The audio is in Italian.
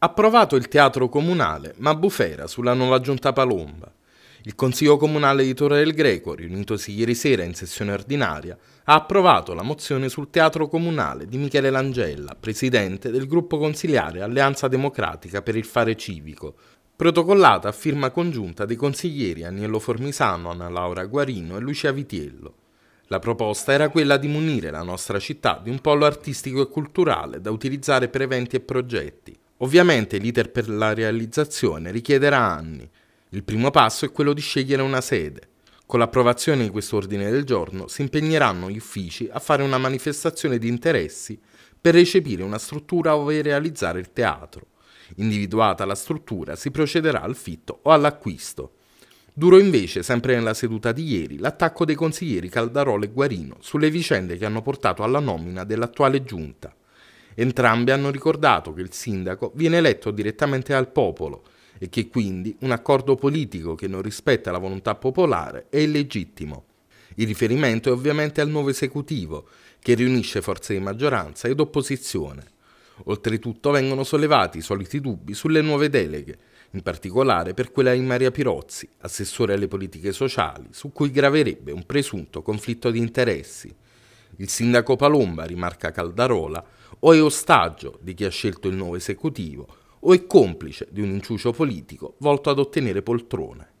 Approvato il teatro comunale, ma bufera sulla nuova giunta Palomba. Il Consiglio Comunale di Torre del Greco, riunitosi ieri sera in sessione ordinaria, ha approvato la mozione sul teatro comunale di Michele Langella, presidente del gruppo consiliare Alleanza Democratica per il Fare Civico, protocollata a firma congiunta dei consiglieri Agnello Formisano, Anna Laura Guarino e Lucia Vitiello. La proposta era quella di munire la nostra città di un polo artistico e culturale da utilizzare per eventi e progetti. Ovviamente l'iter per la realizzazione richiederà anni. Il primo passo è quello di scegliere una sede. Con l'approvazione di quest'ordine del giorno si impegneranno gli uffici a fare una manifestazione di interessi per recepire una struttura ove realizzare il teatro. Individuata la struttura si procederà al fitto o all'acquisto. Duro invece, sempre nella seduta di ieri, l'attacco dei consiglieri Caldarolo e Guarino sulle vicende che hanno portato alla nomina dell'attuale giunta. Entrambe hanno ricordato che il sindaco viene eletto direttamente dal popolo e che quindi un accordo politico che non rispetta la volontà popolare è illegittimo. Il riferimento è ovviamente al nuovo esecutivo, che riunisce forze di maggioranza ed opposizione. Oltretutto vengono sollevati i soliti dubbi sulle nuove deleghe, in particolare per quella di Maria Pirozzi, assessore alle politiche sociali, su cui graverebbe un presunto conflitto di interessi. Il sindaco Palomba, rimarca Caldarola, o è ostaggio di chi ha scelto il nuovo esecutivo, o è complice di un inciucio politico volto ad ottenere poltrone.